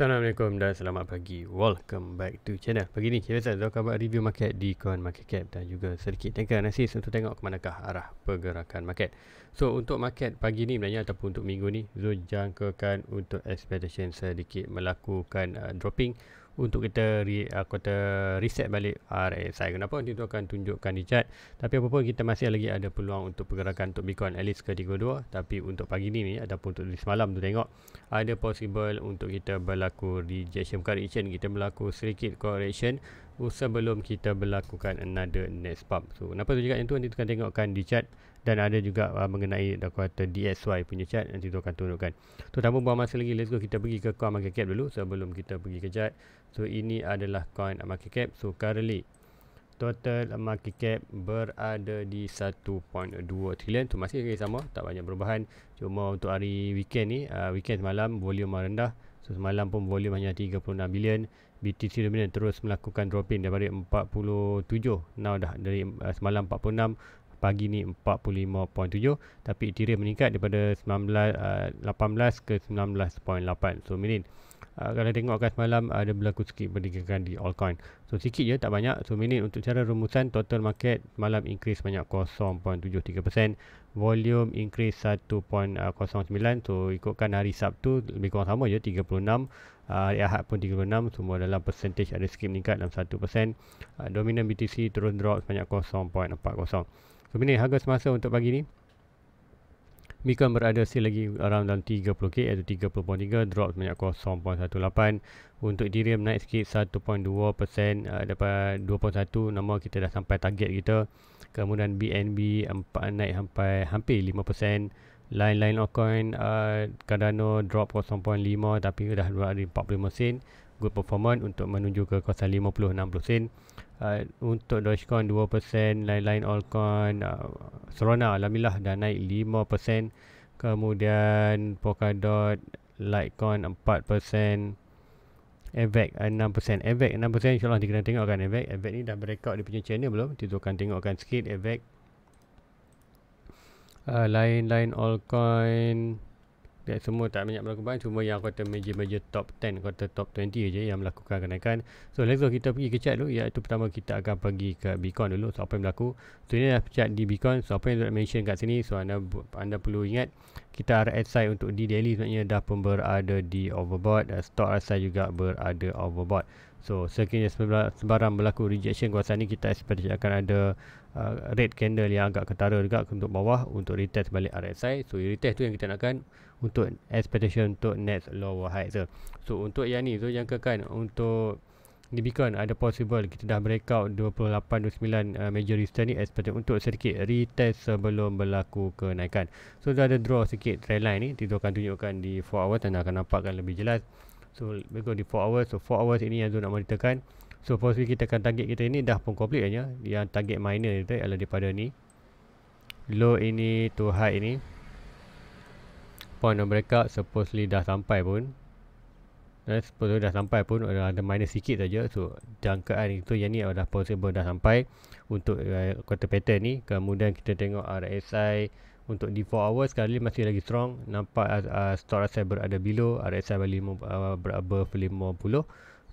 Assalamualaikum dan selamat pagi Welcome back to channel Pagi ni saya rasa Zulkan buat review market di Coin Market Cap Dan juga sedikit tengah analisis untuk tengok ke manakah arah pergerakan market So untuk market pagi ni sebenarnya ataupun untuk minggu ni Zul jangkakan untuk expectation sedikit melakukan uh, dropping untuk kita re, uh, kita reset balik RSI ah, eh, kenapa nanti tu akan tunjukkan di chat tapi apa pun kita masih lagi ada peluang untuk pergerakan untuk Bitcoin at least ke 32 tapi untuk pagi ni ni ataupun untuk di semalam tu tengok ada possible untuk kita berlaku rejection correction kita berlaku sedikit correction sebelum kita berlakukan another next pump so kenapa tu juga yang tu nanti tu akan tengokkan di chat dan ada juga uh, mengenai dakwata DSY punya chat nanti tu akan tunjukkan. Tu tanpa buang masa lagi let's go kita pergi ke coin market cap dulu sebelum kita pergi ke chat. So ini adalah coin market cap. So currently total market cap berada di 1.2 trillion tu masih lagi sama tak banyak perubahan cuma untuk hari weekend ni uh, weekend semalam volume rendah so semalam pun volume hanya 36 billion. BTC dominant terus melakukan dropping daripada 47 now dah dari uh, semalam 46 pagi ni 45.7 tapi Ethereum meningkat daripada 19 uh, 18 ke 19.8 so minit uh, eh, kalau tengok kan semalam uh, eh, ada berlaku sikit pertigaan di altcoin so sikit je tak banyak so minit untuk cara rumusan total market malam increase banyak 0.73% volume increase 1.09 eh, so ikutkan hari Sabtu lebih kurang sama je 36 Uh, hari Ahad pun 36 semua dalam percentage ada skim meningkat dalam 1% uh, dominant BTC turun drop sebanyak 0.40 So harga semasa untuk pagi ni. Bitcoin berada still lagi around dalam 30k iaitu 30.3 drop sebanyak 0.18 untuk Ethereum naik sikit 1.2% uh, eh, dapat 2.1 nama kita dah sampai target kita kemudian BNB naik sampai hampir 5% lain-lain altcoin uh, Cardano drop 0.5 tapi dah berada di 45 sen good performance untuk menuju ke kawasan 50 60 sen uh, untuk Dogecoin 2%, lain-lain altcoin, uh, Solana alhamdulillah dah naik 5%, kemudian Polkadot, Litecoin 4%, Avax 6%. Avax 6% insyaAllah kita kena tengokkan Avax. Avax ni dah breakout dia punya channel belum? Kita akan tengokkan sikit Avax. Uh, lain-lain altcoin dan semua tak banyak melakukan cuma yang kata major-major top 10 kata top 20 aja yang melakukan kenaikan so let's go kita pergi ke chart dulu iaitu pertama kita akan pergi ke Bitcoin dulu so apa yang berlaku so ini adalah chart di Bitcoin so apa yang saya mention kat sini so anda anda perlu ingat kita RSI untuk di daily sebenarnya dah pun berada di overbought dan stock RSI juga berada overbought so sekiranya sebarang berlaku rejection kawasan ni kita expect akan ada uh, red candle yang agak ketara juga untuk bawah untuk retest balik RSI so retest tu yang kita nakkan untuk expectation untuk next lower high so, so untuk yang ni so yang kekan untuk ni bukan ada possible kita dah breakout 28 29 uh, major resistance ni expected untuk sedikit retest sebelum berlaku kenaikan so dah ada draw sedikit trend line ni kita akan tunjukkan di 4 hours dan akan nampakkan lebih jelas so bagi di 4 hours so 4 hours ini yang tu nak monitorkan So firstly kita akan target kita ini dah pun complete kan ya. Yang target minor kita ialah daripada ni. Low ini to high ini. Point of breakout supposedly dah sampai pun. Eh, supposedly dah sampai pun ada, ada minor sikit saja. So jangkaan itu yang ni adalah possible dah sampai. Untuk uh, quarter pattern ni. Kemudian kita tengok RSI. Untuk di 4 hours sekali masih lagi strong. Nampak uh, stock asset berada below. RSI balik uh, ah, above 50.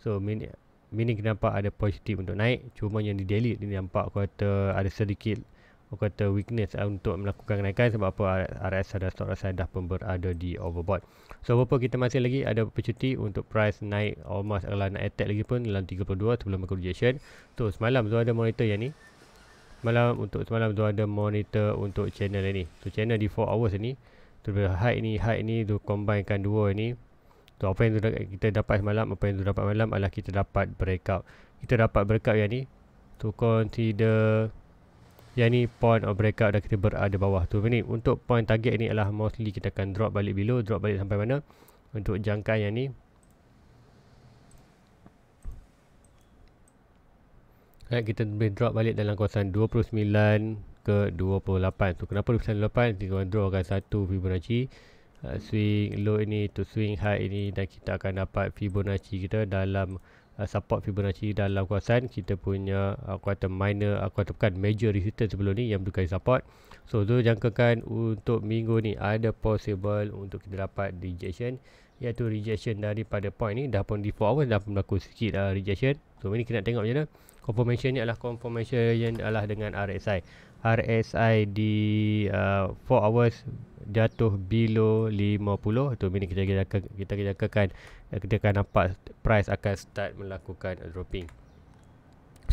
So minute meaning nampak ada positif untuk naik cuma yang di daily ni nampak kata ada sedikit kata weakness ah, untuk melakukan kenaikan sebab apa RS ada stock rasa dah pun berada di overbought so apa kita masih lagi ada percuti untuk price naik almost kalau nak attack lagi pun dalam 32 sebelum aku rejection so semalam tu ada monitor yang ni semalam untuk semalam tu ada monitor untuk channel yang ni so channel di 4 hours ni tu high ni high ni tu combinekan dua ni So, apa yang kita dapat semalam, apa yang kita dapat malam adalah kita dapat breakout. Kita dapat breakout yang ni. To consider yang ni point of breakout dah kita berada bawah tu. Ini untuk point target ni adalah mostly kita akan drop balik below, drop balik sampai mana. Untuk jangka yang ni. Right, eh, kita boleh drop balik dalam kawasan 29 ke 28. So kenapa 28? Kita akan draw akan satu Fibonacci uh, swing low ini to swing high ini dan kita akan dapat Fibonacci kita dalam uh, support Fibonacci dalam kuasaan kita punya uh, kuartal minor uh, kuartal bukan major resistance sebelum ni yang bukan support so tu jangkakan untuk minggu ni ada possible untuk kita dapat rejection iaitu rejection daripada point ni dah pun di 4 hours dah pun berlaku sikit uh, rejection so ini kita nak tengok macam mana confirmation ni adalah confirmation yang adalah dengan RSI RSI di uh, 4 hours jatuh below 50 tu minit kita kita kita kita akan kita akan nampak price akan start melakukan dropping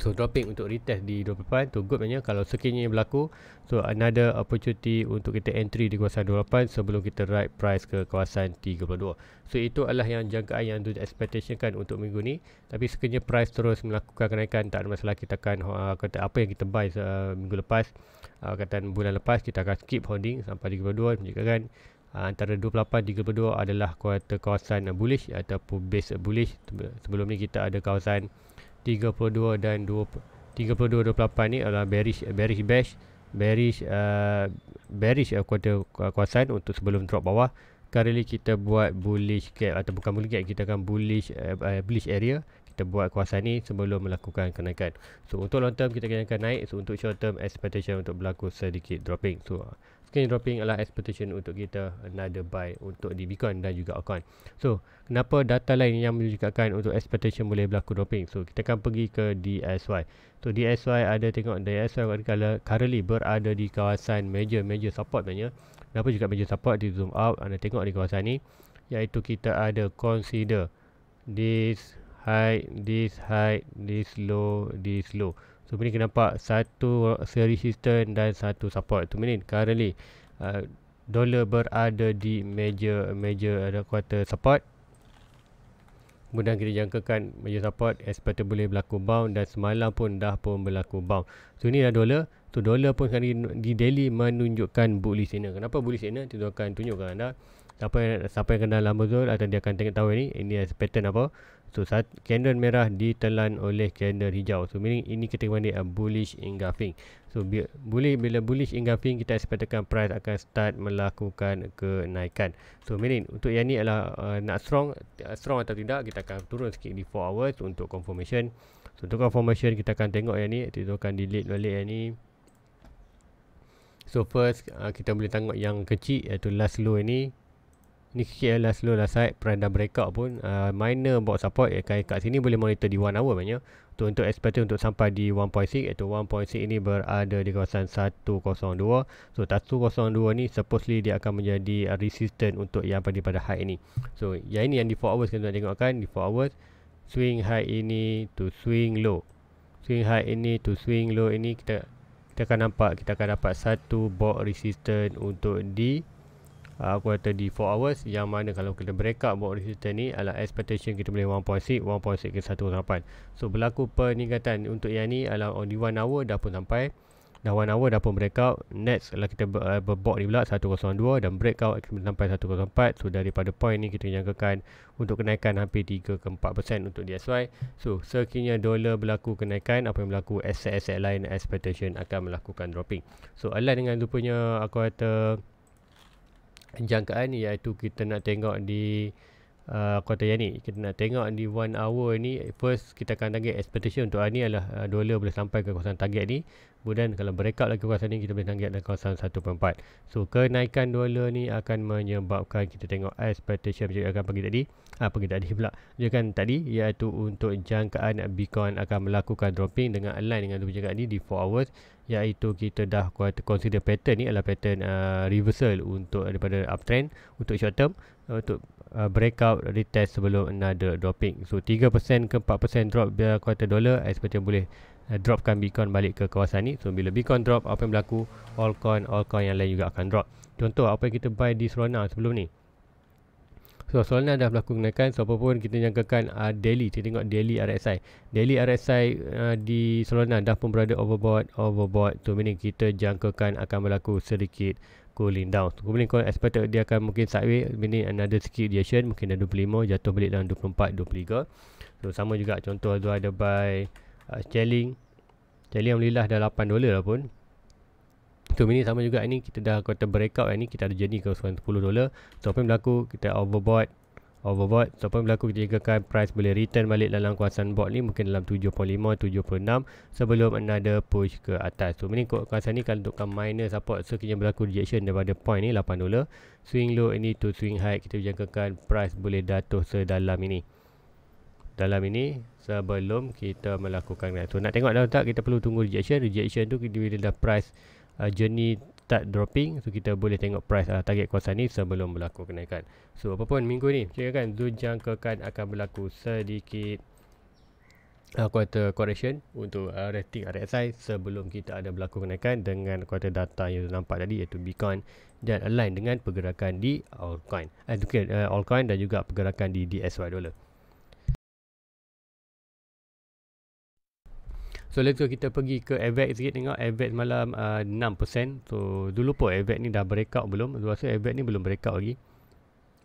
so dropping untuk retest di 28 to good maknanya kalau sekiranya berlaku so another opportunity untuk kita entry di kawasan 28 sebelum kita ride price ke kawasan 32 so itu adalah yang jangkaan yang untuk expectation kan untuk minggu ni tapi sekiranya price terus melakukan kenaikan tak ada masalah kita akan uh, kata apa yang kita buy uh, minggu lepas uh, kata bulan lepas kita akan skip holding sampai 32 menjadikan uh, antara 28 32 adalah kuarter kawasan bullish ataupun base bullish sebelum ni kita ada kawasan 32 dan 20, 32 28 ni adalah bearish bearish bash bearish uh, bearish uh, kuota uh, kuasaan untuk sebelum drop bawah currently kita buat bullish gap atau bukan bullish gap kita akan bullish uh, uh bullish area kita buat kuasa ni sebelum melakukan kenaikan so untuk long term kita kena naik so untuk short term expectation untuk berlaku sedikit dropping so uh, skin dropping adalah expectation untuk kita another buy untuk di Bitcoin dan juga altcoin. So, kenapa data lain yang menunjukkan untuk expectation boleh berlaku dropping? So, kita akan pergi ke DSY. So, DSY ada tengok DSY kalau currently berada di kawasan major major support namanya. Kenapa juga major support di zoom out anda tengok di kawasan ni iaitu kita ada consider this high, this high, this low, this low. So ni kena nampak satu resistance dan satu support tu mungkin currently uh, dollar berada di major major ada kuarter support. Kemudian kita jangkakan major support expected boleh berlaku bound dan semalam pun dah pun berlaku bound. So ni dah dollar tu so, dollar pun sekarang di daily menunjukkan bullish signal. Kenapa bullish signal? Tentu akan tunjukkan anda siapa yang siapa yang kenal lama zone atau dia akan tengok tahu ini ini as pattern apa So sat, candle merah ditelan oleh candle hijau. So meaning ini kita panggil a bullish engulfing. So bi- bullish, bila bullish engulfing kita sepatutnya price akan start melakukan kenaikan. So meaning untuk yang ni adalah uh, nak strong uh, strong atau tidak kita akan turun sikit di 4 hours untuk confirmation. So untuk confirmation kita akan tengok yang ni kita akan delete balik yang ni. So first uh, kita boleh tengok yang kecil iaitu last low ini ni KL last low last side peranda breakout pun uh, minor box support eh, kat, kat sini boleh monitor di 1 hour banyak tu untuk expect untuk sampai di 1.6 iaitu 1.6 ini berada di kawasan 102 so 102 ni supposedly dia akan menjadi uh, resistant untuk yang pada pada high ini so yang ini yang di 4 hours kita nak kan di 4 hours swing high ini to swing low swing high ini to swing low ini kita kita akan nampak kita akan dapat satu box resistant untuk di Ah, aku kata di 4 hours yang mana kalau kita break up buat resistor ni adalah expectation kita boleh 1.6 1.6 ke 1.8 so berlaku peningkatan untuk yang ni adalah only 1 hour dah pun sampai dah 1 hour dah pun break out next adalah kita uh, eh, berbok ni pula 1.02 dan break out kita sampai 1.04 so daripada point ni kita jangkakan untuk kenaikan hampir 3 ke 4% untuk DSY so sekiranya dollar berlaku kenaikan apa yang berlaku asset-asset lain expectation akan melakukan dropping so align dengan lupanya aku kata jangkaan iaitu kita nak tengok di Ah, kuota yang ni kita nak tengok di one hour ni first kita akan target expectation untuk hari ni adalah uh, dollar boleh sampai ke kawasan target ni kemudian kalau breakout lagi kawasan ni kita boleh target dalam kawasan 1.4 so kenaikan dollar ni akan menyebabkan kita tengok expectation macam akan pergi tadi ha, pergi tadi pula dia kan tadi iaitu untuk jangkaan Bitcoin akan melakukan dropping dengan align dengan tu jangkaan ni di 4 hours iaitu kita dah consider pattern ni adalah pattern uh, reversal untuk daripada uptrend untuk short term untuk uh, breakout retest sebelum another dropping. So 3% ke 4% drop dia kuartal dollar eh, seperti yang boleh uh, dropkan Bitcoin balik ke kawasan ni. So bila Bitcoin drop apa yang berlaku? Altcoin, altcoin yang lain juga akan drop. Contoh apa yang kita buy di Solana sebelum ni. So Solana dah berlaku kenaikan. So apa pun kita jangkakan uh, daily. Kita tengok daily RSI. Daily RSI uh, di Solana dah pun berada overbought, overbought. So meaning kita jangkakan akan berlaku sedikit cooling down cooling kau expect dia akan mungkin sideways ini another sikit reaction mungkin ada 25 jatuh balik dalam 24 23 so sama juga contoh tu ada buy uh, chelling chelling alhamdulillah dah 8 dolar pun So ini sama juga ini kita dah kata breakout Ini kita ada journey ke 10 dolar. So apa yang berlaku kita overbought overbought ataupun berlaku ketinggalan price boleh return balik dalam kawasan bot ni mungkin dalam 7.5 7.6 sebelum another push ke atas so mengikut kawasan ni kalau untuk minor support so kini berlaku rejection daripada point ni 8 dolar swing low ini to swing high kita jangkakan price boleh datuh sedalam ini dalam ini sebelum kita melakukan so nak tengok dah tak kita perlu tunggu rejection rejection tu kita bila dah price uh, journey start dropping so kita boleh tengok price uh, target kuasa ni sebelum berlaku kenaikan so apa pun minggu ni kira kan zon jangkakan akan berlaku sedikit uh, quarter correction untuk uh, rating RSI sebelum kita ada berlaku kenaikan dengan quarter data yang nampak tadi iaitu Bitcoin dan align dengan pergerakan di altcoin uh, uh, altcoin dan juga pergerakan di DSY dollar So let's go kita pergi ke AVAX sikit tengok AVAX malam uh, 6% So dulu pun AVAX ni dah breakout belum Aku rasa AVAX ni belum breakout lagi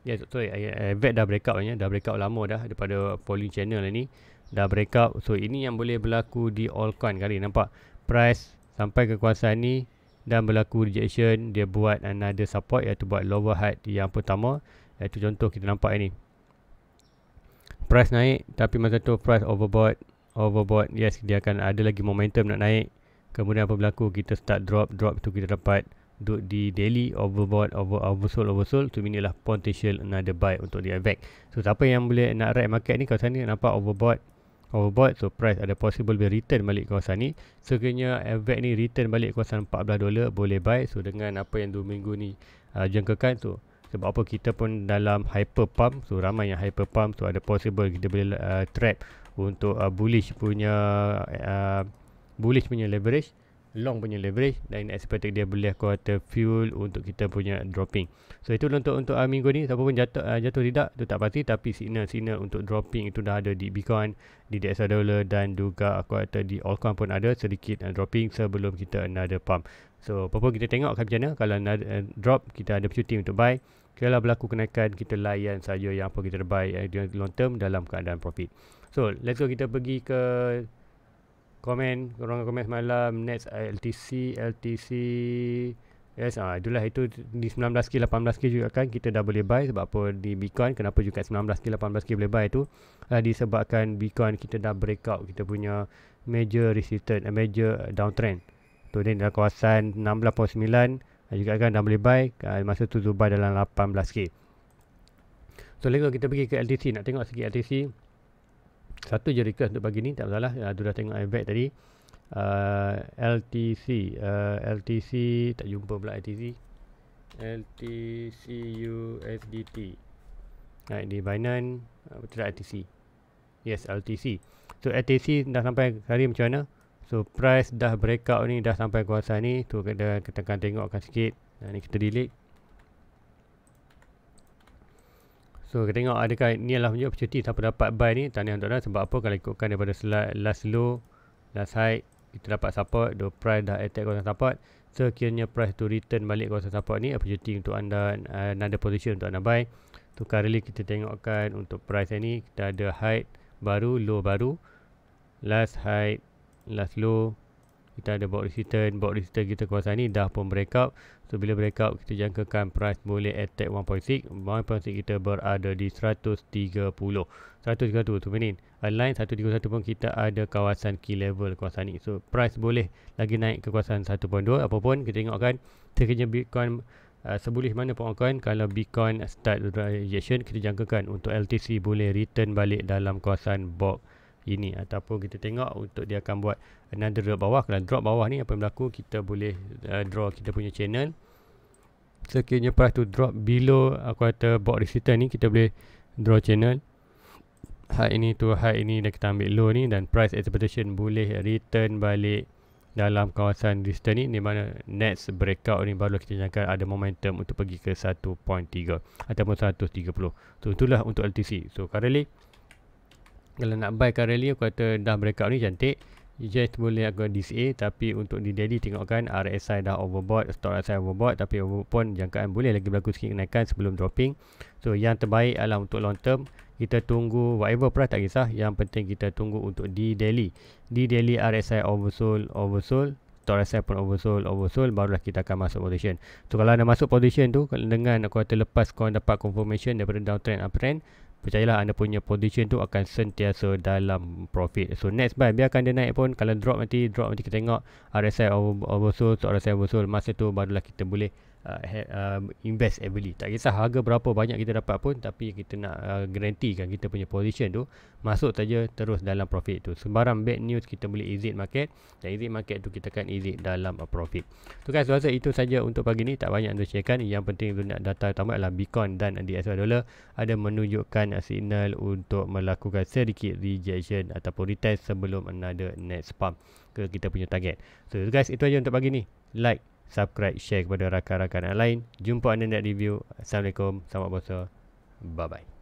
Ya yeah, sorry AVAX dah breakout ni Dah breakout lama dah daripada following channel ni Dah breakout So ini yang boleh berlaku di altcoin kali Nampak price sampai ke kuasa ni Dan berlaku rejection Dia buat another support iaitu buat lower height yang pertama Iaitu contoh kita nampak ni Price naik tapi masa tu price overbought overbought yes dia akan ada lagi momentum nak naik kemudian apa berlaku kita start drop drop tu kita dapat duduk di daily overbought over oversold oversold tu inilah potential another buy untuk dia avec so siapa yang boleh nak ride market ni kawasan ni nampak overbought overbought so price ada possible will return balik kawasan ni sekiranya avec ni return balik kawasan 14 dolar boleh buy so dengan apa yang 2 minggu ni uh, jangkakan tu sebab apa kita pun dalam hyper pump so ramai yang hyper pump so ada possible kita boleh uh, trap untuk uh, bullish punya uh, bullish punya leverage long punya leverage dan expected dia beli quarter fuel untuk kita punya dropping. So itu untuk untuk uh, minggu ni siapa pun jatuh uh, jatuh tidak tu tak pasti tapi signal signal untuk dropping itu dah ada di Bitcoin, di DXY dollar dan juga quarter di altcoin pun ada sedikit uh, dropping sebelum kita another pump. So apa pun kita tengok macam mana kalau another, uh, drop kita ada opportunity untuk buy. Kalau berlaku kenaikan kita layan saja yang apa kita buy uh, long term dalam keadaan profit. So let's go kita pergi ke komen orang komen malam next uh, LTC LTC Yes, ah, itulah itu di 19K, 18K juga kan kita dah boleh buy sebab apa di Bitcoin kenapa juga 19K, 18K boleh buy itu uh, ah, disebabkan Bitcoin kita dah breakout kita punya major resistance, a eh, major downtrend tu ni dalam kawasan 16.9 uh, ah, juga kan dah boleh buy uh, masa tu tu dalam 18K so let's go kita pergi ke LTC nak tengok segi LTC satu je request untuk pagi ni tak masalah ya, ah, sudah tengok iPad tadi uh, ah, LTC uh, ah, LTC tak jumpa pula LTC LTC USDT nah, di Binance uh, LTC yes LTC so LTC dah sampai hari macam mana so price dah breakout ni dah sampai kuasa ni tu kita akan tengokkan sikit nah, ni kita delete So kita tengok adakah ni adalah punya opportunity siapa dapat buy ni tahniah untuk anda eh, sebab apa kalau ikutkan daripada slide last low last high kita dapat support the price dah attack kawasan support sekiranya so, price tu return balik kawasan support ni opportunity untuk anda eh, another position untuk anda buy tu so, currently kita tengokkan untuk price ni kita ada high baru low baru last high last low kita ada box return, box resistant kita kuasa ni dah pun break breakout so bila breakout kita jangkakan price boleh attack 1.6 1.6 kita berada di 130 130 tu menin align 131 pun kita ada kawasan key level kuasa ni so price boleh lagi naik ke kawasan 1.2 apapun kita tengokkan terkenya bitcoin Uh, sebulih mana pun akan kalau Bitcoin start rejection kita jangkakan untuk LTC boleh return balik dalam kawasan box ini ataupun kita tengok untuk dia akan buat another drop bawah kalau drop bawah ni apa yang berlaku kita boleh uh, draw kita punya channel sekiranya price tu drop below aku kata box resistor ni kita boleh draw channel high ini tu high ini dan kita ambil low ni dan price expectation boleh return balik dalam kawasan resistor ni di mana next breakout ni baru kita jangka ada momentum untuk pergi ke 1.3 ataupun 130 so itulah untuk LTC so currently kalau nak buy currently aku kata dah breakout ni cantik just boleh aku DCA tapi untuk di daily tengokkan RSI dah overbought stock RSI overbought tapi pun jangkaan boleh lagi berlaku sikit kenaikan sebelum dropping so yang terbaik adalah untuk long term kita tunggu whatever price tak kisah yang penting kita tunggu untuk di daily di daily RSI oversold oversold stock RSI pun oversold oversold barulah kita akan masuk position so kalau anda masuk position tu dengan aku kata lepas kau dapat confirmation daripada downtrend uptrend percayalah anda punya position tu akan sentiasa dalam profit. So next buy biarkan dia naik pun kalau drop nanti drop nanti kita tengok RSI oversold atau RSI oversold masa tu barulah kita boleh uh, uh, invest heavily tak kisah harga berapa banyak kita dapat pun tapi kita nak uh, kan kita punya position tu masuk saja terus dalam profit tu sebarang bad news kita boleh exit market dan exit market tu kita akan exit dalam uh, profit tu guys rasa itu saja untuk pagi ni tak banyak untuk sharekan yang penting tu nak data utama adalah Bitcoin dan DSY dollar ada menunjukkan uh, signal untuk melakukan sedikit rejection ataupun retest sebelum another next pump ke kita punya target so guys itu aja untuk pagi ni like subscribe, share kepada rakan-rakan yang lain. Jumpa anda di review. Assalamualaikum. Selamat berusaha. Bye-bye.